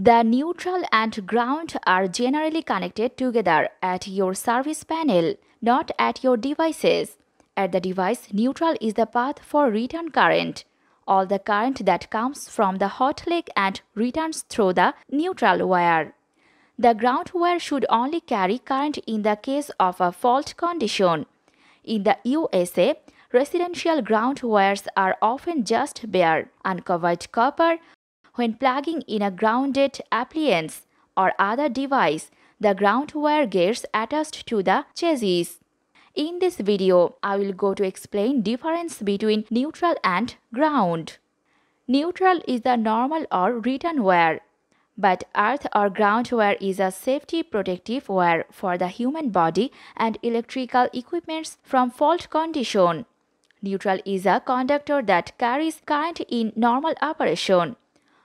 The neutral and ground are generally connected together at your service panel, not at your devices. At the device, neutral is the path for return current. All the current that comes from the hot leg and returns through the neutral wire. The ground wire should only carry current in the case of a fault condition. In the USA, residential ground wires are often just bare, uncovered copper when plugging in a grounded appliance or other device, the ground wire gets attached to the chassis. In this video, I will go to explain difference between neutral and ground. Neutral is the normal or return wire, but earth or ground wire is a safety protective wire for the human body and electrical equipments from fault condition. Neutral is a conductor that carries current in normal operation.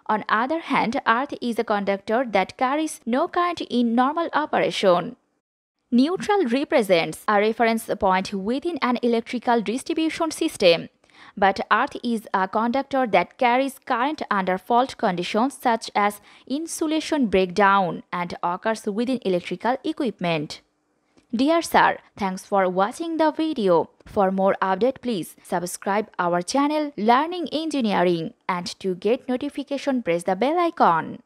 On other hand, earth is a conductor that carries no current in normal operation. Neutral represents a reference point within an electrical distribution system. But earth is a conductor that carries current under fault conditions such as insulation breakdown and occurs within electrical equipment. Dear sir, thanks for watching the video. For more update please subscribe our channel Learning Engineering and to get notification press the bell icon.